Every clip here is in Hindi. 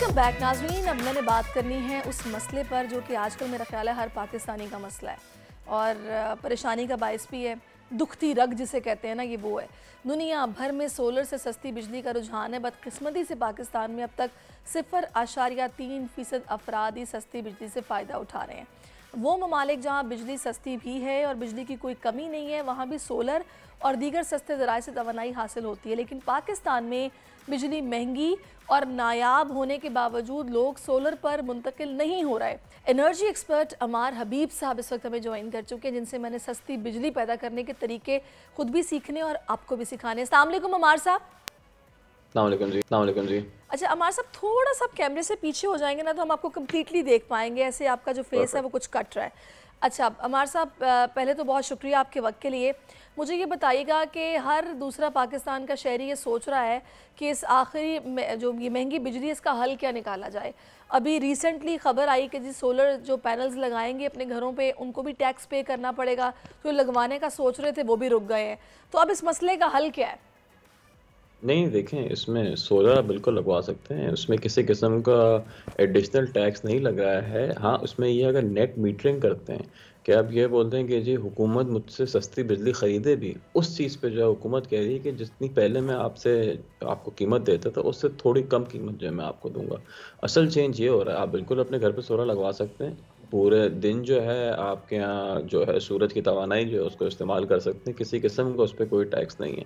वेलकम बैक नाजरीन अब मैंने बात करनी है उस मसले पर जो कि आजकल मेरा ख्याल है हर पाकिस्तानी का मसला है और परेशानी का बायस भी है दुखती रग जिसे कहते हैं ना ये वो है दुनिया भर में सोलर से सस्ती बिजली का रुझान है बदकस्मती से पाकिस्तान में अब तक सिफर आशारिया तीन फ़ीसद अफराद ही सस्ती बिजली से फ़ायदा उठा रहे हैं वो ममालिक जहाँ बिजली सस्ती भी है और बिजली की कोई कमी नहीं है वहाँ भी सोलर और दीगर सस्ते ज़राए से तोनाई हासिल होती है लेकिन पाकिस्तान में बिजली महंगी और नायाब होने के बावजूद लोग सोलर पर मुंतकिल नहीं हो रहे एनर्जी एक्सपर्ट अमार हबीब साहब इस वक्त हमें ज्वाइन कर चुके हैं जिनसे मैंने सस्ती बिजली पैदा करने के तरीके खुद भी सीखने और आपको भी सिखाने असल अमार साहब जी जी अच्छा अमार साहब थोड़ा सा कैमरे से पीछे हो जाएंगे ना तो हम आपको कम्प्लीटली देख पाएंगे ऐसे आपका जो फेस है वो कुछ कट रहा है अच्छा अमार साहब पहले तो बहुत शुक्रिया आपके वक्त के लिए मुझे ये बताइएगा कि हर दूसरा पाकिस्तान का शहरी ये सोच रहा है कि इस आखिरी जो ये महंगी बिजली इसका हल क्या निकाला जाए अभी रिसेंटली खबर आई कि जी सोलर जो पैनल्स लगाएंगे अपने घरों पे उनको भी टैक्स पे करना पड़ेगा जो तो लगवाने का सोच रहे थे वो भी रुक गए हैं तो अब इस मसले का हल क्या है नहीं देखें इसमें सोलर बिल्कुल लगवा सकते हैं उसमें किसी किस्म का एडिशनल टैक्स नहीं लग रहा है हाँ उसमें ये अगर नेट मीटरिंग करते हैं कि आप ये बोलते हैं कि जी हुकूमत मुझसे सस्ती बिजली ख़रीदे भी उस चीज़ पे जो है हुकूमत कह रही है कि जितनी पहले मैं आपसे आपको कीमत देता था उससे थोड़ी कम कीमत जो है मैं आपको दूंगा असल चेंज ये हो रहा है आप बिल्कुल अपने घर पर सोलर लगवा सकते हैं पूरे दिन जो है आपके यहाँ जो है सूरज की तोानाई जो है उसको इस्तेमाल कर सकते हैं किसी किस्म का उस पर कोई टैक्स नहीं है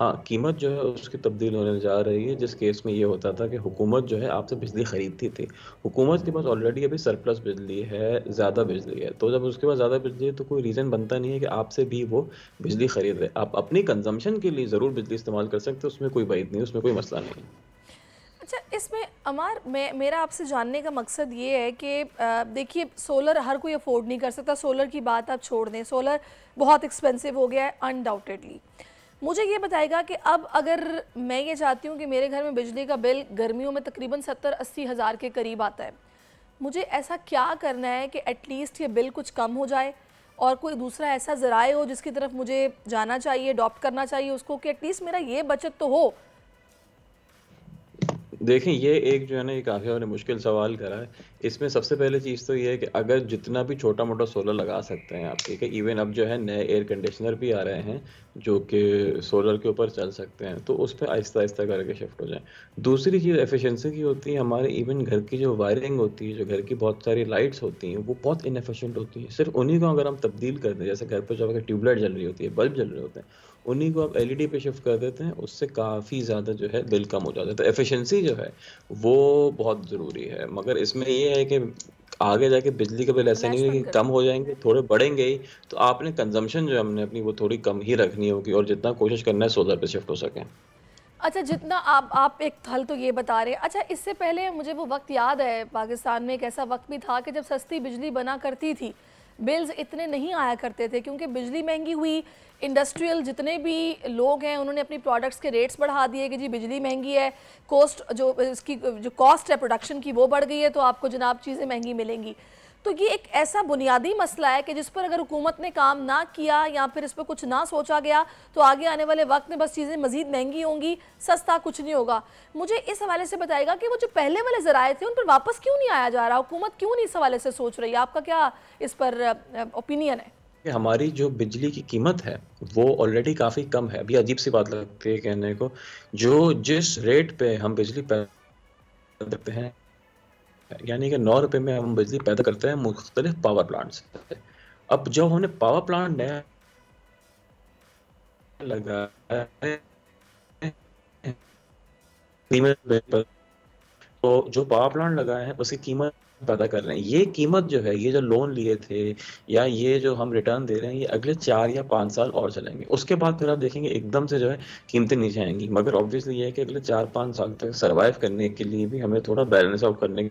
हाँ कीमत जो है उसकी तब्दील होने जा रही है जिस केस में ये होता था कि हुकूमत जो है आपसे बिजली ख़रीदती थी हुकूमत के पास ऑलरेडी अभी सरप्लस बिजली है ज़्यादा बिजली है तो जब उसके पास ज़्यादा बिजली है तो कोई रीज़न बनता नहीं है कि आपसे भी वो बिजली खरीद रहे आप अपनी कंजम्पशन के लिए ज़रूर बिजली इस्तेमाल कर सकते उसमें कोई बात नहीं उसमें कोई मसला नहीं अच्छा इसमें अमार मैं मेरा आपसे जानने का मकसद ये है कि देखिए सोलर हर कोई अफोर्ड नहीं कर सकता सोलर की बात आप छोड़ दें सोलर बहुत एक्सपेंसिव हो गया है अनडाउटेडली मुझे ये बताएगा कि अब अगर मैं ये चाहती हूँ कि मेरे घर में बिजली का बिल गर्मियों में तकरीबन सत्तर अस्सी हज़ार के करीब आता है मुझे ऐसा क्या करना है कि एटलीस्ट ये बिल कुछ कम हो जाए और कोई दूसरा ऐसा ज़राए हो जिसकी तरफ मुझे जाना चाहिए अडॉप्ट करना चाहिए उसको कि एटलीस्ट मेरा ये बचत तो हो देखें ये एक जो है ना ये काफ़ी हमने मुश्किल सवाल करा है इसमें सबसे पहले चीज़ तो ये है कि अगर जितना भी छोटा मोटा सोलर लगा सकते हैं आप ठीक है इवन अब जो है नए एयर कंडीशनर भी आ रहे हैं जो कि सोलर के ऊपर चल सकते हैं तो उस पर आहिस्ता आहिस्ता करके शिफ्ट हो जाए दूसरी चीज़ एफिशिएंसी की होती है हमारे इवन घर की जो वायरिंग होती है जो घर की बहुत सारी लाइट्स होती हैं वो बहुत इनफिशेंट होती हैं सिर्फ उन्हीं को अगर हम तब्दील कर दें जैसे घर पर जो अगर ट्यूबलाइट जल रही होती है बल्ब जल रहे होते हैं उन्हीं को आप एल पे शिफ्ट कर देते हैं उससे काफ़ी ज़्यादा जो है बिल कम हो जाता है तो एफिशिएंसी जो जो है वो बहुत ज़रूरी है मगर इसमें ये है कि आगे जाके बिजली के बिल ऐसे नहीं कि कम हो जाएंगे थोड़े बढ़ेंगे ही तो आपने कंजम्पशन जो हमने अपनी वो थोड़ी कम ही रखनी होगी और जितना कोशिश करना है सोलर पे शिफ्ट हो सके अच्छा जितना आप आप एक हल तो ये बता रहे हैं अच्छा इससे पहले मुझे वो वक्त याद है पाकिस्तान में एक ऐसा वक्त भी था कि जब सस्ती बिजली बना करती थी बिल्स इतने नहीं आया करते थे क्योंकि बिजली महंगी हुई इंडस्ट्रियल जितने भी लोग हैं उन्होंने अपनी प्रोडक्ट्स के रेट्स बढ़ा दिए कि जी बिजली महंगी है कॉस्ट जो इसकी जो कॉस्ट है प्रोडक्शन की वो बढ़ गई है तो आपको जनाब चीज़ें महंगी मिलेंगी तो ये एक ऐसा बुनियादी मसला है कि जिस पर अगर हुकूमत ने काम ना किया या फिर इस पर कुछ ना सोचा गया तो आगे आने वाले वक्त में बस चीज़ें मज़ीद महंगी होंगी सस्ता कुछ नहीं होगा मुझे इस हवाले से बताएगा कि वो जो पहले वाले ज़राए थे उन पर वापस क्यों नहीं आया जा रहा हुकूमत क्यों नहीं इस हवाले से सोच रही है आपका क्या इस पर ओपिनियन है हमारी जो बिजली की कीमत है वो ऑलरेडी काफ़ी कम है अभी अजीब सी बात लगती है कहने को जो जिस रेट पे हम बिजली पैदा करते हैं यानी कि नौ रुपए में हम बिजली पैदा करते हैं मुख्तलिफ पावर प्लांट से अब जब हमने पावर प्लांट नया लगा तो जो पावर प्लांट लगाए हैं उसकी कीमत पैदा कर रहे हैं ये कीमत जो है ये जो लोन लिए थे या ये जो हम रिटर्न दे रहे हैं ये अगले चार या पांच साल और चलेंगे उसके बाद फिर आप देखेंगे एकदम से जो है कीमतें नीचे आएंगी मगर ऑब्वियसली ये है कि अगले चार पांच साल तक सर्वाइव करने के लिए भी हमें थोड़ा बैलेंस आउट करने की